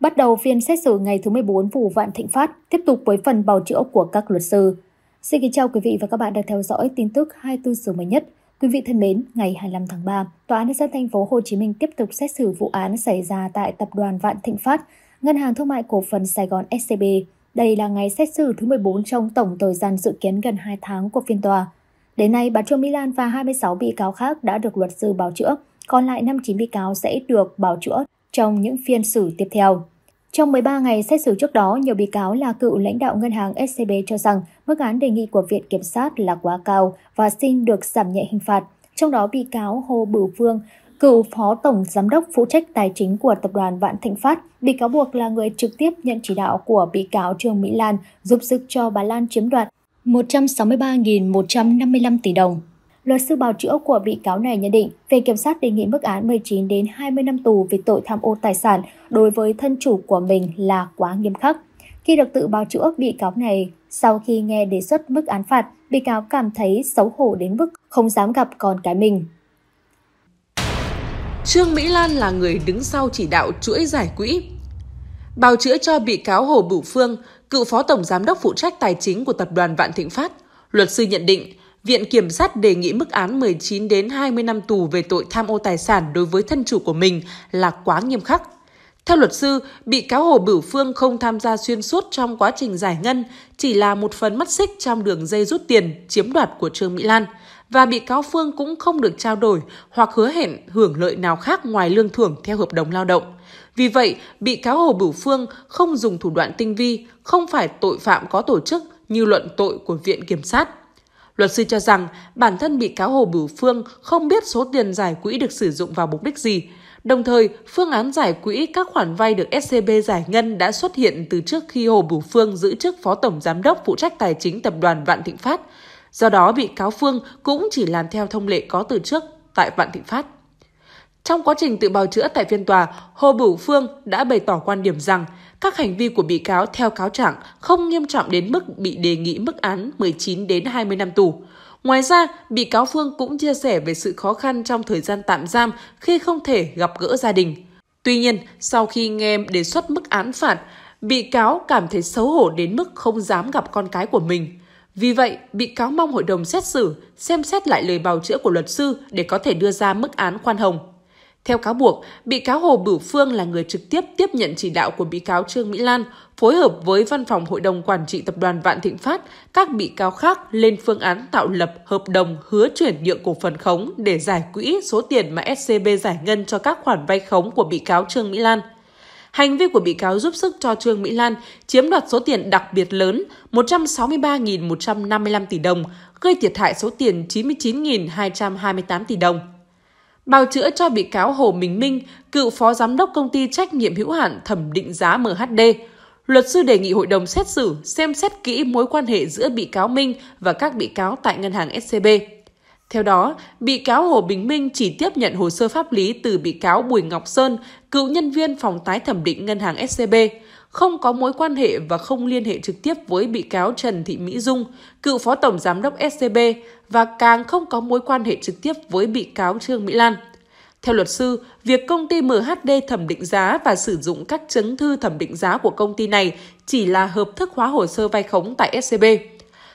bắt đầu phiên xét xử ngày thứ 14 vụ Vạn Thịnh Phát, tiếp tục với phần bào chữa của các luật sư. Xin kính chào quý vị và các bạn đang theo dõi tin tức 24 giờ mới nhất. Quý vị thân mến, ngày 25 tháng 3, Tòa án nhân dân thành phố Hồ Chí Minh tiếp tục xét xử vụ án xảy ra tại Tập đoàn Vạn Thịnh Phát, Ngân hàng Thương mại Cổ phần Sài Gòn SCB. Đây là ngày xét xử thứ 14 trong tổng thời gian dự kiến gần 2 tháng của phiên tòa. Đến nay, bà Trương Mỹ Lan và 26 bị cáo khác đã được luật sư bào chữa, còn lại 59 bị cáo sẽ được bào chữa trong những phiên xử tiếp theo. Trong 13 ngày xét xử trước đó, nhiều bị cáo là cựu lãnh đạo ngân hàng SCB cho rằng mức án đề nghị của Viện Kiểm sát là quá cao và xin được giảm nhẹ hình phạt. Trong đó, bị cáo Hồ Bửu Phương cựu phó tổng giám đốc phụ trách tài chính của tập đoàn Vạn Thịnh Phát, bị cáo buộc là người trực tiếp nhận chỉ đạo của bị cáo Trương Mỹ Lan giúp sức cho bà Lan chiếm đoạt 163.155 tỷ đồng. Luật sư bào chữa của bị cáo này nhận định, Viện Kiểm sát đề nghị mức án 19 đến 20 năm tù về tội tham ô tài sản đối với thân chủ của mình là quá nghiêm khắc. Khi được tự bào chữa, bị cáo này sau khi nghe đề xuất mức án phạt, bị cáo cảm thấy xấu hổ đến mức không dám gặp con cái mình. Trương Mỹ Lan là người đứng sau chỉ đạo chuỗi giải quỹ. Bào chữa cho bị cáo Hồ Bửu Phương, cựu phó tổng giám đốc phụ trách tài chính của tập đoàn Vạn Thịnh Phát, luật sư nhận định Viện Kiểm sát đề nghị mức án 19 đến 20 năm tù về tội tham ô tài sản đối với thân chủ của mình là quá nghiêm khắc. Theo luật sư, bị cáo Hồ Bửu Phương không tham gia xuyên suốt trong quá trình giải ngân, chỉ là một phần mắt xích trong đường dây rút tiền chiếm đoạt của Trương Mỹ Lan và bị cáo Phương cũng không được trao đổi hoặc hứa hẹn hưởng lợi nào khác ngoài lương thưởng theo hợp đồng lao động. Vì vậy, bị cáo Hồ Bửu Phương không dùng thủ đoạn tinh vi, không phải tội phạm có tổ chức như luận tội của Viện Kiểm sát. Luật sư cho rằng bản thân bị cáo Hồ Bửu Phương không biết số tiền giải quỹ được sử dụng vào mục đích gì. Đồng thời, phương án giải quỹ các khoản vay được SCB giải ngân đã xuất hiện từ trước khi Hồ Bửu Phương giữ chức Phó Tổng Giám đốc phụ trách tài chính tập đoàn Vạn Thịnh Phát. Do đó, bị cáo Phương cũng chỉ làm theo thông lệ có từ trước tại Vạn Thịnh Phát. Trong quá trình tự bào chữa tại phiên tòa, Hồ Bửu Phương đã bày tỏ quan điểm rằng các hành vi của bị cáo theo cáo trạng không nghiêm trọng đến mức bị đề nghị mức án 19 đến 20 năm tù. Ngoài ra, bị cáo Phương cũng chia sẻ về sự khó khăn trong thời gian tạm giam khi không thể gặp gỡ gia đình. Tuy nhiên, sau khi nghe đề xuất mức án phạt, bị cáo cảm thấy xấu hổ đến mức không dám gặp con cái của mình. Vì vậy, bị cáo mong hội đồng xét xử xem xét lại lời bào chữa của luật sư để có thể đưa ra mức án khoan hồng. Theo cáo buộc, bị cáo Hồ Bửu Phương là người trực tiếp tiếp nhận chỉ đạo của bị cáo Trương Mỹ Lan, phối hợp với Văn phòng Hội đồng Quản trị Tập đoàn Vạn Thịnh Phát, các bị cáo khác lên phương án tạo lập hợp đồng hứa chuyển nhượng cổ phần khống để giải quỹ số tiền mà SCB giải ngân cho các khoản vay khống của bị cáo Trương Mỹ Lan. Hành vi của bị cáo giúp sức cho Trương Mỹ Lan chiếm đoạt số tiền đặc biệt lớn 163.155 tỷ đồng, gây thiệt hại số tiền 99.228 tỷ đồng. Bào chữa cho bị cáo Hồ Minh Minh, cựu phó giám đốc công ty trách nhiệm hữu hạn thẩm định giá MHD. Luật sư đề nghị hội đồng xét xử xem xét kỹ mối quan hệ giữa bị cáo Minh và các bị cáo tại ngân hàng SCB. Theo đó, bị cáo Hồ Bình Minh chỉ tiếp nhận hồ sơ pháp lý từ bị cáo Bùi Ngọc Sơn, cựu nhân viên phòng tái thẩm định ngân hàng SCB, không có mối quan hệ và không liên hệ trực tiếp với bị cáo Trần Thị Mỹ Dung, cựu phó tổng giám đốc SCB và càng không có mối quan hệ trực tiếp với bị cáo Trương Mỹ Lan. Theo luật sư, việc công ty MHD thẩm định giá và sử dụng các chứng thư thẩm định giá của công ty này chỉ là hợp thức hóa hồ sơ vay khống tại SCB.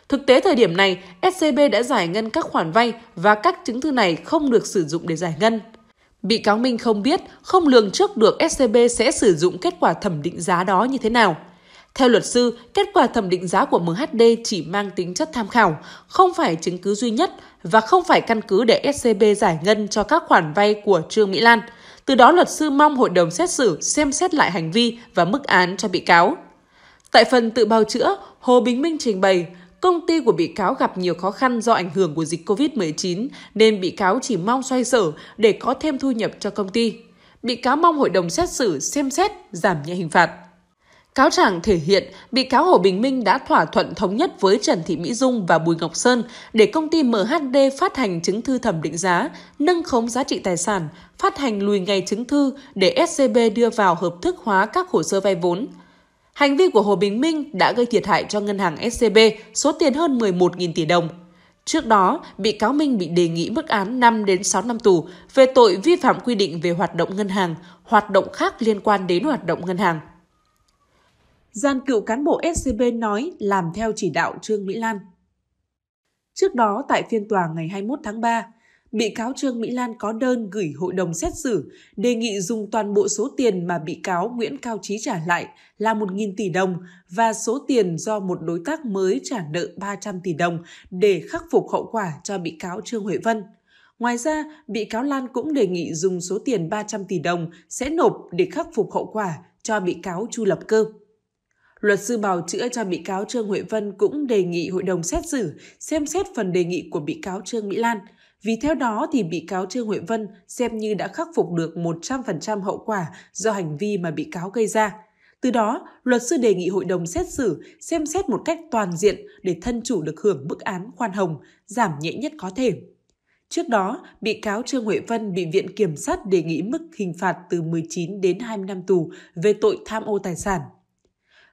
Thực tế thời điểm này, SCB đã giải ngân các khoản vay và các chứng thư này không được sử dụng để giải ngân Bị cáo Minh không biết, không lường trước được SCB sẽ sử dụng kết quả thẩm định giá đó như thế nào. Theo luật sư, kết quả thẩm định giá của MHD chỉ mang tính chất tham khảo, không phải chứng cứ duy nhất và không phải căn cứ để SCB giải ngân cho các khoản vay của Trương Mỹ Lan. Từ đó luật sư mong hội đồng xét xử xem xét lại hành vi và mức án cho bị cáo. Tại phần tự bào chữa, Hồ Bình Minh trình bày, Công ty của bị cáo gặp nhiều khó khăn do ảnh hưởng của dịch COVID-19 nên bị cáo chỉ mong xoay sở để có thêm thu nhập cho công ty. Bị cáo mong hội đồng xét xử xem xét giảm nhẹ hình phạt. Cáo trạng thể hiện bị cáo Hồ Bình Minh đã thỏa thuận thống nhất với Trần Thị Mỹ Dung và Bùi Ngọc Sơn để công ty MHD phát hành chứng thư thẩm định giá, nâng khống giá trị tài sản, phát hành lùi ngày chứng thư để SCB đưa vào hợp thức hóa các hồ sơ vay vốn. Hành vi của Hồ Bình Minh đã gây thiệt hại cho ngân hàng SCB số tiền hơn 11.000 tỷ đồng. Trước đó, bị cáo Minh bị đề nghị mức án 5 đến 6 năm tù về tội vi phạm quy định về hoạt động ngân hàng, hoạt động khác liên quan đến hoạt động ngân hàng. Gian cựu cán bộ SCB nói làm theo chỉ đạo Trương Mỹ Lan. Trước đó, tại phiên tòa ngày 21 tháng 3, bị cáo Trương Mỹ Lan có đơn gửi hội đồng xét xử đề nghị dùng toàn bộ số tiền mà bị cáo Nguyễn Cao Trí trả lại là 1.000 tỷ đồng và số tiền do một đối tác mới trả nợ 300 tỷ đồng để khắc phục hậu quả cho bị cáo Trương Huệ Vân. Ngoài ra, bị cáo Lan cũng đề nghị dùng số tiền 300 tỷ đồng sẽ nộp để khắc phục hậu quả cho bị cáo Chu Lập Cơ. Luật sư bào chữa cho bị cáo Trương Huệ Vân cũng đề nghị hội đồng xét xử xem xét phần đề nghị của bị cáo Trương Mỹ Lan – vì theo đó thì bị cáo Trương Huệ Vân xem như đã khắc phục được 100% hậu quả do hành vi mà bị cáo gây ra. Từ đó, luật sư đề nghị hội đồng xét xử xem xét một cách toàn diện để thân chủ được hưởng bức án khoan hồng, giảm nhẹ nhất có thể. Trước đó, bị cáo Trương Huệ Vân bị Viện Kiểm sát đề nghị mức hình phạt từ 19 đến 20 năm tù về tội tham ô tài sản.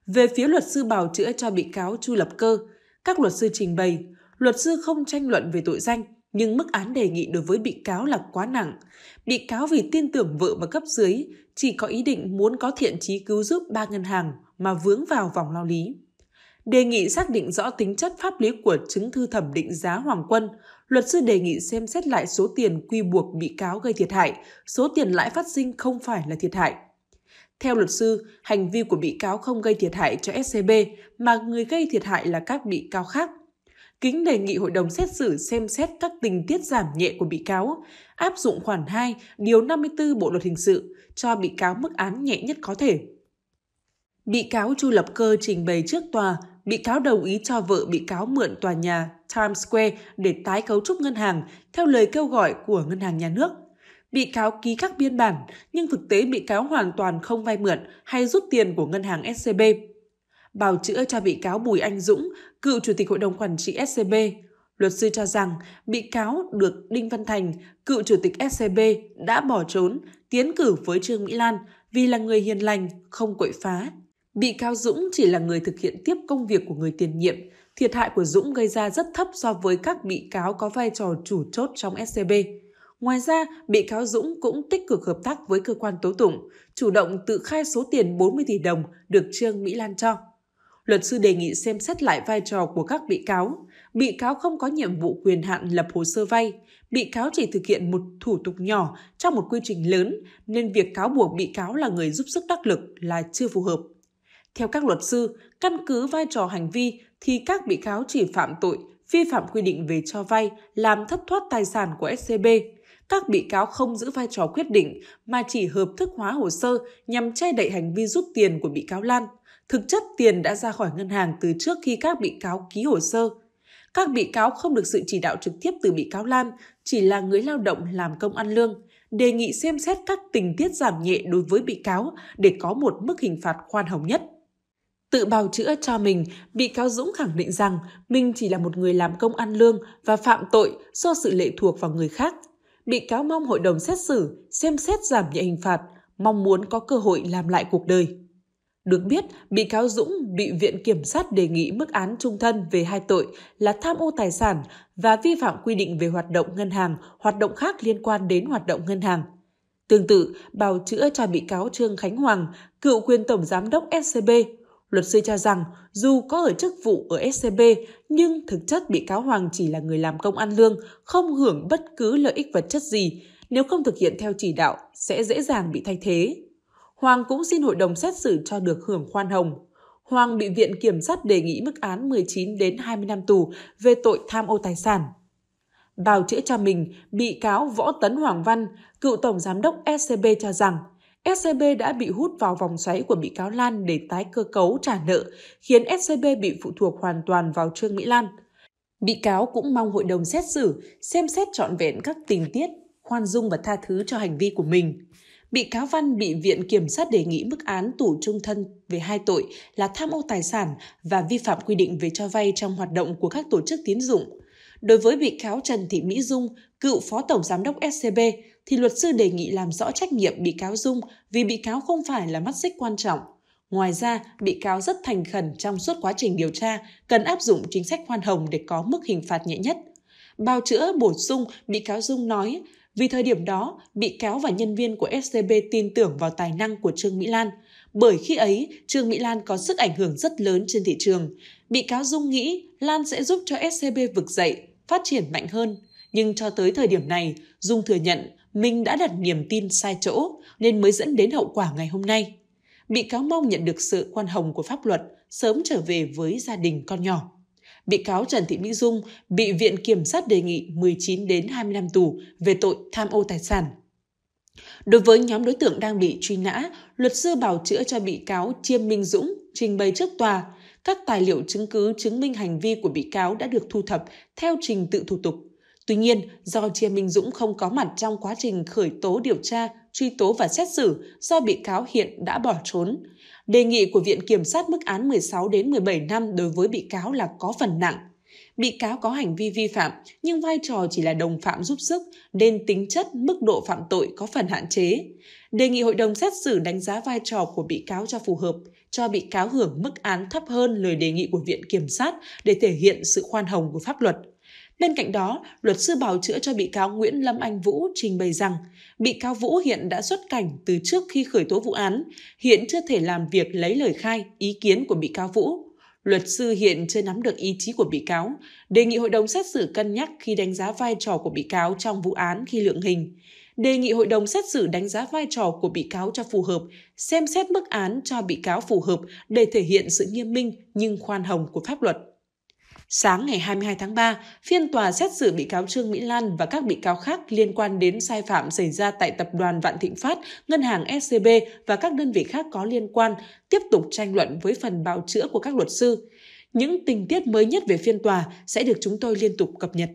Về phía luật sư bào chữa cho bị cáo Chu Lập Cơ, các luật sư trình bày, luật sư không tranh luận về tội danh, nhưng mức án đề nghị đối với bị cáo là quá nặng. Bị cáo vì tin tưởng vợ và cấp dưới, chỉ có ý định muốn có thiện trí cứu giúp ba ngân hàng mà vướng vào vòng lao lý. Đề nghị xác định rõ tính chất pháp lý của chứng thư thẩm định giá Hoàng Quân, luật sư đề nghị xem xét lại số tiền quy buộc bị cáo gây thiệt hại, số tiền lãi phát sinh không phải là thiệt hại. Theo luật sư, hành vi của bị cáo không gây thiệt hại cho SCB mà người gây thiệt hại là các bị cáo khác Kính đề nghị hội đồng xét xử xem xét các tình tiết giảm nhẹ của bị cáo, áp dụng khoản 2, điều 54 Bộ luật hình sự cho bị cáo mức án nhẹ nhất có thể. Bị cáo Chu Lập Cơ trình bày trước tòa, bị cáo đồng ý cho vợ bị cáo mượn tòa nhà Times Square để tái cấu trúc ngân hàng theo lời kêu gọi của ngân hàng nhà nước. Bị cáo ký các biên bản, nhưng thực tế bị cáo hoàn toàn không vay mượn hay rút tiền của ngân hàng SCB. Bào chữa cho bị cáo Bùi Anh Dũng, cựu chủ tịch hội đồng quản trị scb luật sư cho rằng bị cáo được đinh văn thành cựu chủ tịch scb đã bỏ trốn tiến cử với trương mỹ lan vì là người hiền lành không quậy phá bị cáo dũng chỉ là người thực hiện tiếp công việc của người tiền nhiệm thiệt hại của dũng gây ra rất thấp so với các bị cáo có vai trò chủ chốt trong scb Ngoài ra, bị cáo Dũng cũng tích cực hợp tác với cơ quan tố tụng, chủ động tự khai số tiền 40 tỷ đồng được Trương Mỹ Lan cho luật sư đề nghị xem xét lại vai trò của các bị cáo. Bị cáo không có nhiệm vụ quyền hạn lập hồ sơ vay, bị cáo chỉ thực hiện một thủ tục nhỏ trong một quy trình lớn nên việc cáo buộc bị cáo là người giúp sức đắc lực là chưa phù hợp. Theo các luật sư, căn cứ vai trò hành vi thì các bị cáo chỉ phạm tội vi phạm quy định về cho vay, làm thất thoát tài sản của SCB. Các bị cáo không giữ vai trò quyết định mà chỉ hợp thức hóa hồ sơ nhằm che đậy hành vi rút tiền của bị cáo Lan. Thực chất tiền đã ra khỏi ngân hàng từ trước khi các bị cáo ký hồ sơ. Các bị cáo không được sự chỉ đạo trực tiếp từ bị cáo Lan, chỉ là người lao động làm công ăn lương, đề nghị xem xét các tình tiết giảm nhẹ đối với bị cáo để có một mức hình phạt khoan hồng nhất. Tự bào chữa cho mình, bị cáo Dũng khẳng định rằng mình chỉ là một người làm công ăn lương và phạm tội do sự lệ thuộc vào người khác. Bị cáo mong hội đồng xét xử xem xét giảm nhẹ hình phạt, mong muốn có cơ hội làm lại cuộc đời. Được biết, bị cáo Dũng bị Viện Kiểm sát đề nghị mức án trung thân về hai tội là tham ô tài sản và vi phạm quy định về hoạt động ngân hàng, hoạt động khác liên quan đến hoạt động ngân hàng. Tương tự, bào chữa cho bị cáo Trương Khánh Hoàng, cựu quyền tổng giám đốc SCB. Luật sư cho rằng, dù có ở chức vụ ở SCB, nhưng thực chất bị cáo Hoàng chỉ là người làm công ăn lương, không hưởng bất cứ lợi ích vật chất gì, nếu không thực hiện theo chỉ đạo sẽ dễ dàng bị thay thế. Hoàng cũng xin hội đồng xét xử cho được hưởng khoan hồng. Hoàng bị Viện Kiểm sát đề nghị mức án 19 đến 20 năm tù về tội tham ô tài sản. Bào chữa cho mình, bị cáo Võ Tấn Hoàng Văn, cựu Tổng Giám đốc SCB cho rằng SCB đã bị hút vào vòng xoáy của bị cáo Lan để tái cơ cấu trả nợ, khiến SCB bị phụ thuộc hoàn toàn vào Trương Mỹ Lan. Bị cáo cũng mong hội đồng xét xử xem xét trọn vẹn các tình tiết, khoan dung và tha thứ cho hành vi của mình. Bị cáo Văn bị Viện Kiểm sát đề nghị mức án tù trung thân về hai tội là tham ô tài sản và vi phạm quy định về cho vay trong hoạt động của các tổ chức tín dụng. Đối với bị cáo Trần Thị Mỹ Dung, cựu Phó Tổng Giám đốc SCB, thì luật sư đề nghị làm rõ trách nhiệm bị cáo Dung vì bị cáo không phải là mắt xích quan trọng. Ngoài ra, bị cáo rất thành khẩn trong suốt quá trình điều tra, cần áp dụng chính sách khoan hồng để có mức hình phạt nhẹ nhất. bao chữa bổ sung, bị cáo Dung nói vì thời điểm đó, bị cáo và nhân viên của SCB tin tưởng vào tài năng của Trương Mỹ Lan. Bởi khi ấy, Trương Mỹ Lan có sức ảnh hưởng rất lớn trên thị trường. Bị cáo Dung nghĩ Lan sẽ giúp cho SCB vực dậy, phát triển mạnh hơn. Nhưng cho tới thời điểm này, Dung thừa nhận mình đã đặt niềm tin sai chỗ nên mới dẫn đến hậu quả ngày hôm nay. Bị cáo mong nhận được sự khoan hồng của pháp luật, sớm trở về với gia đình con nhỏ. Bị cáo Trần Thị Mỹ Dung bị Viện Kiểm sát đề nghị 19 đến 20 năm tù về tội tham ô tài sản. Đối với nhóm đối tượng đang bị truy nã, luật sư bảo chữa cho bị cáo Chiêm Minh Dũng trình bày trước tòa. Các tài liệu chứng cứ chứng minh hành vi của bị cáo đã được thu thập theo trình tự thủ tục. Tuy nhiên, do Chiêm Minh Dũng không có mặt trong quá trình khởi tố điều tra, truy tố và xét xử do bị cáo hiện đã bỏ trốn, Đề nghị của Viện Kiểm sát mức án 16 đến 17 năm đối với bị cáo là có phần nặng. Bị cáo có hành vi vi phạm, nhưng vai trò chỉ là đồng phạm giúp sức, nên tính chất, mức độ phạm tội có phần hạn chế. Đề nghị hội đồng xét xử đánh giá vai trò của bị cáo cho phù hợp, cho bị cáo hưởng mức án thấp hơn lời đề nghị của Viện Kiểm sát để thể hiện sự khoan hồng của pháp luật – Bên cạnh đó, luật sư bào chữa cho bị cáo Nguyễn Lâm Anh Vũ trình bày rằng bị cáo Vũ hiện đã xuất cảnh từ trước khi khởi tố vụ án, hiện chưa thể làm việc lấy lời khai, ý kiến của bị cáo Vũ. Luật sư hiện chưa nắm được ý chí của bị cáo, đề nghị hội đồng xét xử cân nhắc khi đánh giá vai trò của bị cáo trong vụ án khi lượng hình. Đề nghị hội đồng xét xử đánh giá vai trò của bị cáo cho phù hợp, xem xét mức án cho bị cáo phù hợp để thể hiện sự nghiêm minh nhưng khoan hồng của pháp luật. Sáng ngày 22 tháng 3, phiên tòa xét xử bị cáo Trương Mỹ Lan và các bị cáo khác liên quan đến sai phạm xảy ra tại Tập đoàn Vạn Thịnh Phát, Ngân hàng SCB và các đơn vị khác có liên quan tiếp tục tranh luận với phần bào chữa của các luật sư. Những tình tiết mới nhất về phiên tòa sẽ được chúng tôi liên tục cập nhật.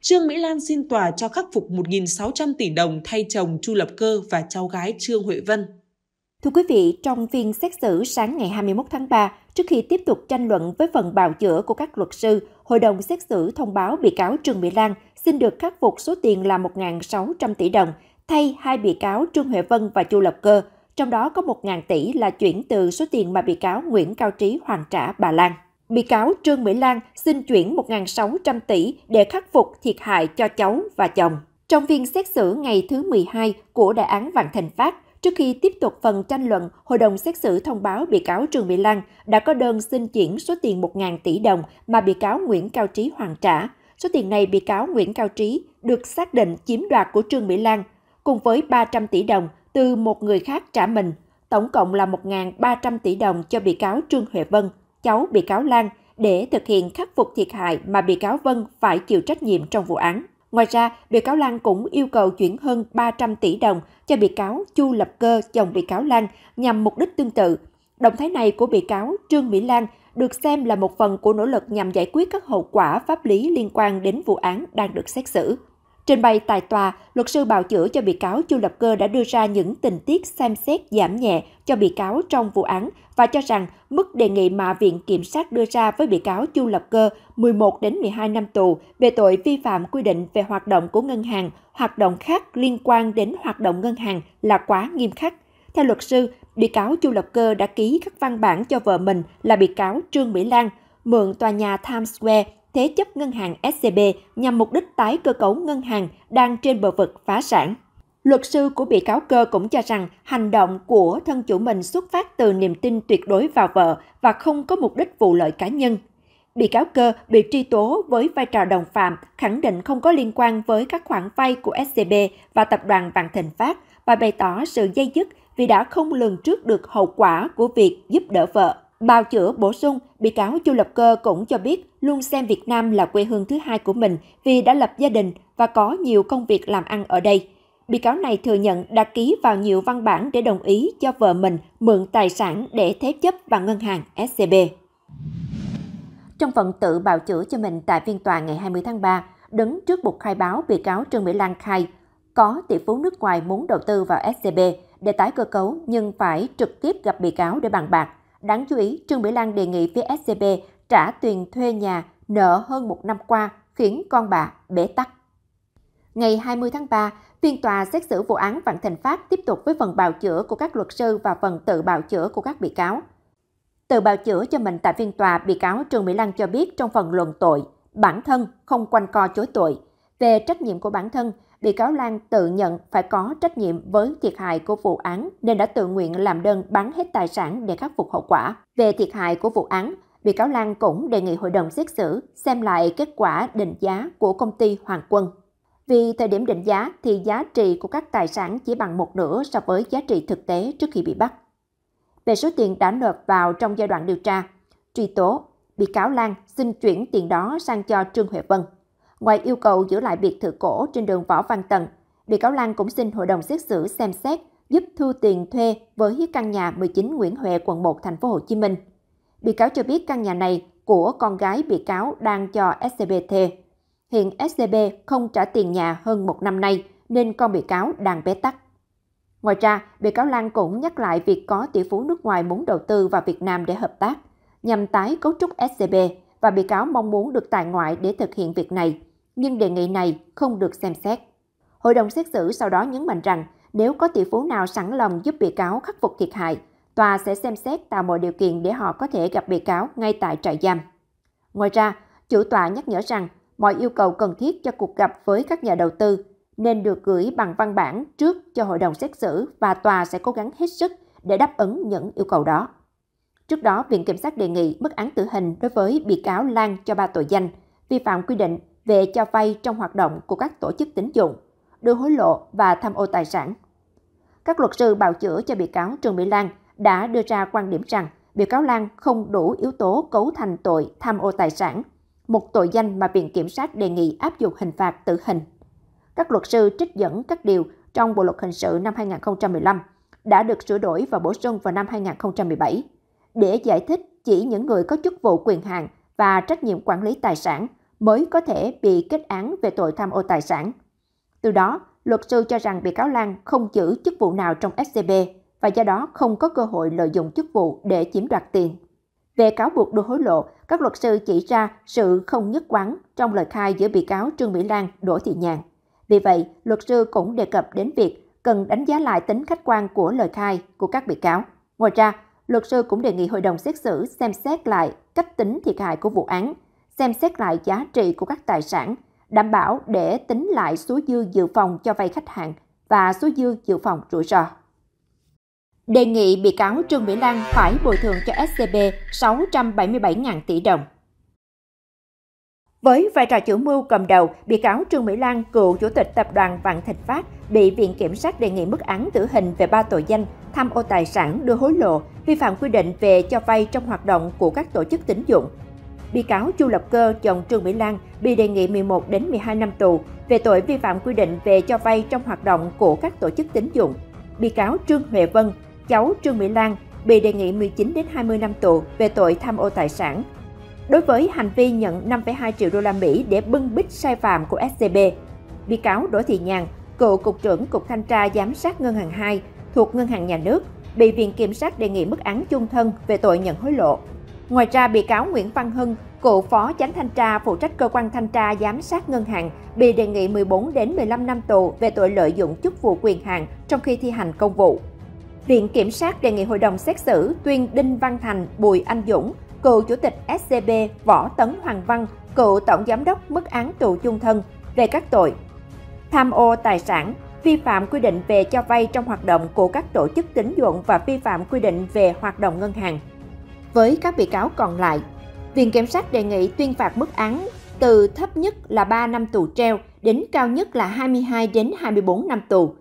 Trương Mỹ Lan xin tòa cho khắc phục 1.600 tỷ đồng thay chồng Chu Lập Cơ và cháu gái Trương Huệ Vân. Thưa quý vị, trong phiên xét xử sáng ngày 21 tháng 3, Trước khi tiếp tục tranh luận với phần bào chữa của các luật sư, hội đồng xét xử thông báo bị cáo Trương Mỹ Lan xin được khắc phục số tiền là 1.600 tỷ đồng thay hai bị cáo Trương Huệ Vân và Chu Lập Cơ, trong đó có 1.000 tỷ là chuyển từ số tiền mà bị cáo Nguyễn Cao Trí hoàn trả bà Lan. Bị cáo Trương Mỹ Lan xin chuyển 1.600 tỷ để khắc phục thiệt hại cho cháu và chồng. Trong phiên xét xử ngày thứ 12 của Đại án Vạn Thành Phát, Trước khi tiếp tục phần tranh luận, hội đồng xét xử thông báo bị cáo Trương Mỹ Lan đã có đơn xin chuyển số tiền 1.000 tỷ đồng mà bị cáo Nguyễn Cao Trí hoàn trả. Số tiền này bị cáo Nguyễn Cao Trí được xác định chiếm đoạt của Trương Mỹ Lan, cùng với 300 tỷ đồng từ một người khác trả mình. Tổng cộng là 1.300 tỷ đồng cho bị cáo Trương Huệ Vân, cháu bị cáo Lan, để thực hiện khắc phục thiệt hại mà bị cáo Vân phải chịu trách nhiệm trong vụ án. Ngoài ra, bị cáo Lan cũng yêu cầu chuyển hơn 300 tỷ đồng cho bị cáo Chu Lập Cơ, chồng bị cáo Lan, nhằm mục đích tương tự. Động thái này của bị cáo Trương Mỹ Lan được xem là một phần của nỗ lực nhằm giải quyết các hậu quả pháp lý liên quan đến vụ án đang được xét xử. Trình bày tại tòa, luật sư bào chữa cho bị cáo Chu Lập Cơ đã đưa ra những tình tiết xem xét giảm nhẹ cho bị cáo trong vụ án và cho rằng mức đề nghị mà Viện Kiểm sát đưa ra với bị cáo Chu Lập Cơ 11 đến 12 năm tù về tội vi phạm quy định về hoạt động của ngân hàng, hoạt động khác liên quan đến hoạt động ngân hàng là quá nghiêm khắc. Theo luật sư, bị cáo Chu Lập Cơ đã ký các văn bản cho vợ mình là bị cáo Trương Mỹ Lan mượn tòa nhà Times Square thế chấp ngân hàng SCB nhằm mục đích tái cơ cấu ngân hàng đang trên bờ vực phá sản. Luật sư của bị cáo cơ cũng cho rằng hành động của thân chủ mình xuất phát từ niềm tin tuyệt đối vào vợ và không có mục đích vụ lợi cá nhân. Bị cáo cơ bị truy tố với vai trò đồng phạm, khẳng định không có liên quan với các khoản vay của SCB và tập đoàn Vạn Thịnh Phát và bày tỏ sự dây dứt vì đã không lường trước được hậu quả của việc giúp đỡ vợ. Bào chữa bổ sung, bị cáo Chu Lập Cơ cũng cho biết luôn xem Việt Nam là quê hương thứ hai của mình vì đã lập gia đình và có nhiều công việc làm ăn ở đây. Bị cáo này thừa nhận đã ký vào nhiều văn bản để đồng ý cho vợ mình mượn tài sản để thế chấp vào ngân hàng SCB. Trong phần tự bào chữa cho mình tại phiên tòa ngày 20 tháng 3, đứng trước buộc khai báo bị cáo Trương Mỹ Lan khai có tỷ phú nước ngoài muốn đầu tư vào SCB để tái cơ cấu nhưng phải trực tiếp gặp bị cáo để bàn bạc. Đáng chú ý, Trương Mỹ Lan đề nghị phía trả tiền thuê nhà nợ hơn một năm qua khiến con bà bế tắc. Ngày 20 tháng 3, phiên tòa xét xử vụ án Vạn Thành Phát tiếp tục với phần bào chữa của các luật sư và phần tự bào chữa của các bị cáo. Tự bào chữa cho mình tại phiên tòa, bị cáo Trương Mỹ Lan cho biết trong phần luận tội, bản thân không quanh co chối tội. Về trách nhiệm của bản thân, bị cáo Lan tự nhận phải có trách nhiệm với thiệt hại của vụ án nên đã tự nguyện làm đơn bán hết tài sản để khắc phục hậu quả. Về thiệt hại của vụ án, bị cáo Lan cũng đề nghị hội đồng xét xử xem lại kết quả định giá của công ty Hoàng Quân. Vì thời điểm định giá thì giá trị của các tài sản chỉ bằng một nửa so với giá trị thực tế trước khi bị bắt. Về số tiền đã nộp vào trong giai đoạn điều tra, truy tố, bị cáo Lan xin chuyển tiền đó sang cho Trương Huệ Vân. Ngoài yêu cầu giữ lại biệt thự cổ trên đường Võ Văn Tần, bị cáo Lan cũng xin hội đồng xét xử xem xét giúp thu tiền thuê với căn nhà 19 Nguyễn Huệ, quận 1, thành phố Hồ Chí Minh. Bị cáo cho biết căn nhà này của con gái bị cáo đang cho SCB thuê. Hiện SCB không trả tiền nhà hơn một năm nay nên con bị cáo đang bế tắc. Ngoài ra, bị cáo Lan cũng nhắc lại việc có tỷ phú nước ngoài muốn đầu tư vào Việt Nam để hợp tác, nhằm tái cấu trúc SCB và bị cáo mong muốn được tài ngoại để thực hiện việc này nhưng đề nghị này không được xem xét. Hội đồng xét xử sau đó nhấn mạnh rằng nếu có tỷ phú nào sẵn lòng giúp bị cáo khắc phục thiệt hại, tòa sẽ xem xét tạo mọi điều kiện để họ có thể gặp bị cáo ngay tại trại giam. Ngoài ra, chủ tòa nhắc nhở rằng mọi yêu cầu cần thiết cho cuộc gặp với các nhà đầu tư nên được gửi bằng văn bản trước cho hội đồng xét xử và tòa sẽ cố gắng hết sức để đáp ứng những yêu cầu đó. Trước đó, Viện Kiểm sát đề nghị mức án tử hình đối với bị cáo Lan cho ba tội danh vi phạm quy định về cho vay trong hoạt động của các tổ chức tín dụng, đưa hối lộ và tham ô tài sản. Các luật sư bào chữa cho bị cáo Trương Mỹ Lan đã đưa ra quan điểm rằng bị cáo Lan không đủ yếu tố cấu thành tội tham ô tài sản, một tội danh mà Viện Kiểm sát đề nghị áp dụng hình phạt tử hình. Các luật sư trích dẫn các điều trong Bộ Luật Hình sự năm 2015 đã được sửa đổi và bổ sung vào năm 2017 để giải thích chỉ những người có chức vụ quyền hạn và trách nhiệm quản lý tài sản mới có thể bị kết án về tội tham ô tài sản. Từ đó, luật sư cho rằng bị cáo Lan không giữ chức vụ nào trong SCB và do đó không có cơ hội lợi dụng chức vụ để chiếm đoạt tiền. Về cáo buộc đưa hối lộ, các luật sư chỉ ra sự không nhất quán trong lời khai giữa bị cáo Trương Mỹ Lan, Đỗ Thị Nhàn. Vì vậy, luật sư cũng đề cập đến việc cần đánh giá lại tính khách quan của lời khai của các bị cáo. Ngoài ra, luật sư cũng đề nghị hội đồng xét xử xem xét lại cách tính thiệt hại của vụ án xem xét lại giá trị của các tài sản, đảm bảo để tính lại số dư dự phòng cho vay khách hàng và số dư dự phòng rủi ro. Đề nghị bị cáo Trương Mỹ Lan phải bồi thường cho SCB 677.000 tỷ đồng. Với vai trò chủ mưu cầm đầu, bị cáo Trương Mỹ Lan, cựu chủ tịch tập đoàn Vạn Thịnh Phát, bị Viện Kiểm sát đề nghị mức án tử hình về ba tội danh tham ô tài sản, đưa hối lộ, vi phạm quy định về cho vay trong hoạt động của các tổ chức tín dụng, bị cáo Chu Lập Cơ, chồng Trương Mỹ Lan bị đề nghị 11 đến 12 năm tù về tội vi phạm quy định về cho vay trong hoạt động của các tổ chức tín dụng. Bị cáo Trương Huệ Vân, cháu Trương Mỹ Lan bị đề nghị 19 đến 20 năm tù về tội tham ô tài sản. Đối với hành vi nhận 5,2 triệu đô la Mỹ để bưng bít sai phạm của SCB, bị cáo Đỗ Thị Nhàn, cựu cục trưởng cục thanh tra giám sát ngân hàng 2 thuộc ngân hàng nhà nước, bị viện kiểm sát đề nghị mức án chung thân về tội nhận hối lộ. Ngoài ra, bị cáo Nguyễn Văn Hưng, cựu phó chánh thanh tra phụ trách cơ quan thanh tra giám sát ngân hàng, bị đề nghị 14 đến 15 năm tù về tội lợi dụng chức vụ quyền hạn trong khi thi hành công vụ. Viện Kiểm sát đề nghị hội đồng xét xử tuyên Đinh Văn Thành, Bùi Anh Dũng, cựu chủ tịch SCB Võ Tấn Hoàng Văn, cựu tổng giám đốc mức án tù chung thân về các tội tham ô tài sản, vi phạm quy định về cho vay trong hoạt động của các tổ chức tín dụng và vi phạm quy định về hoạt động ngân hàng với các bị cáo còn lại. Viện Kiểm sát đề nghị tuyên phạt mức án từ thấp nhất là 3 năm tù treo đến cao nhất là 22 đến 24 năm tù.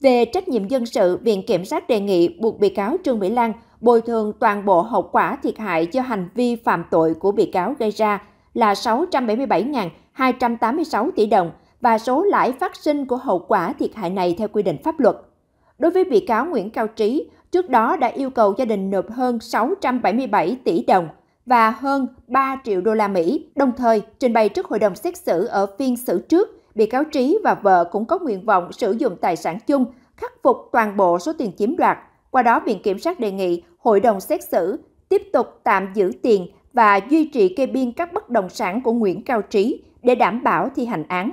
Về trách nhiệm dân sự, Viện Kiểm sát đề nghị buộc bị cáo Trương Mỹ Lan bồi thường toàn bộ hậu quả thiệt hại do hành vi phạm tội của bị cáo gây ra là 677.286 tỷ đồng và số lãi phát sinh của hậu quả thiệt hại này theo quy định pháp luật. Đối với bị cáo Nguyễn Cao Trí, trước đó đã yêu cầu gia đình nộp hơn 677 tỷ đồng và hơn 3 triệu đô la Mỹ, đồng thời trình bày trước hội đồng xét xử ở phiên xử trước, bị cáo Trí và vợ cũng có nguyện vọng sử dụng tài sản chung, khắc phục toàn bộ số tiền chiếm đoạt. Qua đó, Viện Kiểm sát đề nghị hội đồng xét xử tiếp tục tạm giữ tiền và duy trì kê biên các bất động sản của Nguyễn Cao Trí để đảm bảo thi hành án.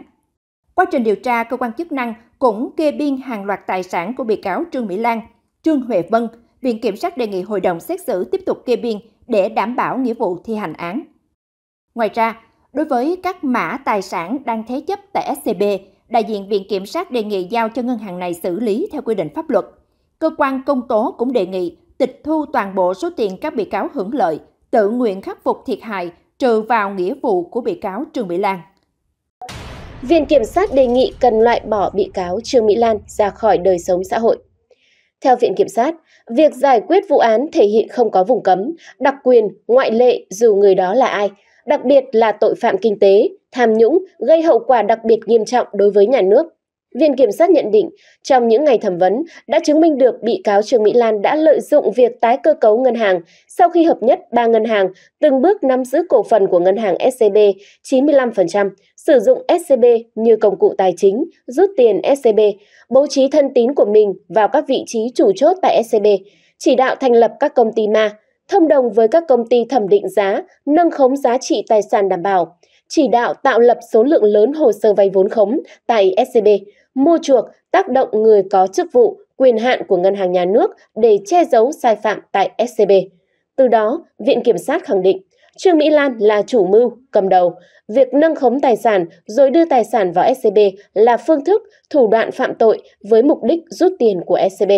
Quá trình điều tra, cơ quan chức năng cũng kê biên hàng loạt tài sản của bị cáo Trương Mỹ Lan – Trương Huệ Vân, Viện Kiểm sát đề nghị hội đồng xét xử tiếp tục kê biên để đảm bảo nghĩa vụ thi hành án. Ngoài ra, đối với các mã tài sản đang thế chấp tại SCB, đại diện Viện Kiểm sát đề nghị giao cho ngân hàng này xử lý theo quy định pháp luật. Cơ quan công tố cũng đề nghị tịch thu toàn bộ số tiền các bị cáo hưởng lợi, tự nguyện khắc phục thiệt hại trừ vào nghĩa vụ của bị cáo Trương Mỹ Lan. Viện Kiểm sát đề nghị cần loại bỏ bị cáo Trương Mỹ Lan ra khỏi đời sống xã hội. Theo Viện Kiểm sát, việc giải quyết vụ án thể hiện không có vùng cấm, đặc quyền, ngoại lệ dù người đó là ai, đặc biệt là tội phạm kinh tế, tham nhũng gây hậu quả đặc biệt nghiêm trọng đối với nhà nước Viện Kiểm sát nhận định, trong những ngày thẩm vấn, đã chứng minh được bị cáo Trương Mỹ Lan đã lợi dụng việc tái cơ cấu ngân hàng sau khi hợp nhất ba ngân hàng, từng bước nắm giữ cổ phần của ngân hàng SCB 95%, sử dụng SCB như công cụ tài chính, rút tiền SCB, bố trí thân tín của mình vào các vị trí chủ chốt tại SCB, chỉ đạo thành lập các công ty ma, thông đồng với các công ty thẩm định giá, nâng khống giá trị tài sản đảm bảo, chỉ đạo tạo lập số lượng lớn hồ sơ vay vốn khống tại SCB, mua chuộc, tác động người có chức vụ, quyền hạn của ngân hàng nhà nước để che giấu sai phạm tại SCB. Từ đó, Viện Kiểm sát khẳng định Trương Mỹ Lan là chủ mưu, cầm đầu. Việc nâng khống tài sản rồi đưa tài sản vào SCB là phương thức, thủ đoạn phạm tội với mục đích rút tiền của SCB.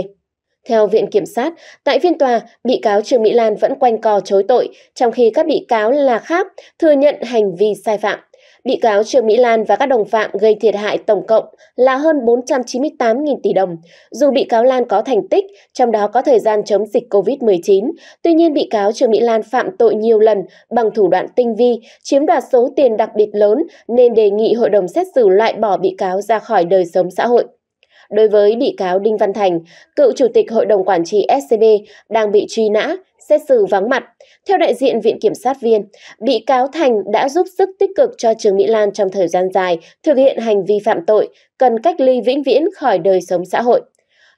Theo Viện Kiểm sát, tại phiên tòa, bị cáo Trương Mỹ Lan vẫn quanh co chối tội, trong khi các bị cáo là khác thừa nhận hành vi sai phạm. Bị cáo Trương Mỹ Lan và các đồng phạm gây thiệt hại tổng cộng là hơn 498.000 tỷ đồng. Dù bị cáo Lan có thành tích, trong đó có thời gian chống dịch COVID-19, tuy nhiên bị cáo Trương Mỹ Lan phạm tội nhiều lần bằng thủ đoạn tinh vi, chiếm đoạt số tiền đặc biệt lớn nên đề nghị hội đồng xét xử loại bỏ bị cáo ra khỏi đời sống xã hội. Đối với bị cáo Đinh Văn Thành, cựu chủ tịch hội đồng quản trị SCB đang bị truy nã xét xử vắng mặt. Theo đại diện Viện Kiểm sát viên, bị cáo Thành đã giúp sức tích cực cho Trường Mỹ Lan trong thời gian dài thực hiện hành vi phạm tội, cần cách ly vĩnh viễn khỏi đời sống xã hội.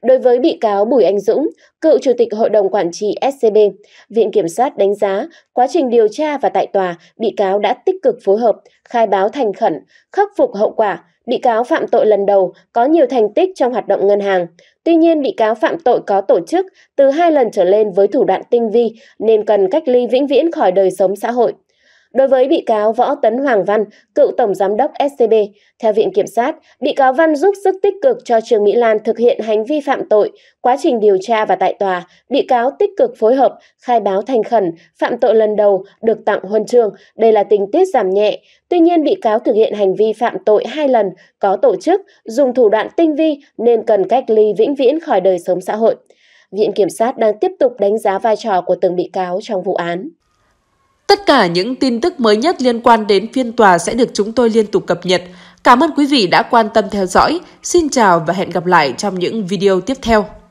Đối với bị cáo Bùi Anh Dũng, cựu chủ tịch Hội đồng Quản trị SCB, Viện Kiểm sát đánh giá quá trình điều tra và tại tòa, bị cáo đã tích cực phối hợp, khai báo thành khẩn, khắc phục hậu quả, Bị cáo phạm tội lần đầu có nhiều thành tích trong hoạt động ngân hàng. Tuy nhiên, bị cáo phạm tội có tổ chức từ hai lần trở lên với thủ đoạn tinh vi nên cần cách ly vĩnh viễn khỏi đời sống xã hội. Đối với bị cáo Võ Tấn Hoàng Văn, cựu Tổng Giám đốc SCB, theo Viện Kiểm sát, bị cáo Văn giúp sức tích cực cho Trương Mỹ Lan thực hiện hành vi phạm tội. Quá trình điều tra và tại tòa, bị cáo tích cực phối hợp, khai báo thành khẩn, phạm tội lần đầu, được tặng huân chương. Đây là tình tiết giảm nhẹ. Tuy nhiên, bị cáo thực hiện hành vi phạm tội hai lần, có tổ chức, dùng thủ đoạn tinh vi nên cần cách ly vĩnh viễn khỏi đời sống xã hội. Viện Kiểm sát đang tiếp tục đánh giá vai trò của từng bị cáo trong vụ án. Tất cả những tin tức mới nhất liên quan đến phiên tòa sẽ được chúng tôi liên tục cập nhật. Cảm ơn quý vị đã quan tâm theo dõi. Xin chào và hẹn gặp lại trong những video tiếp theo.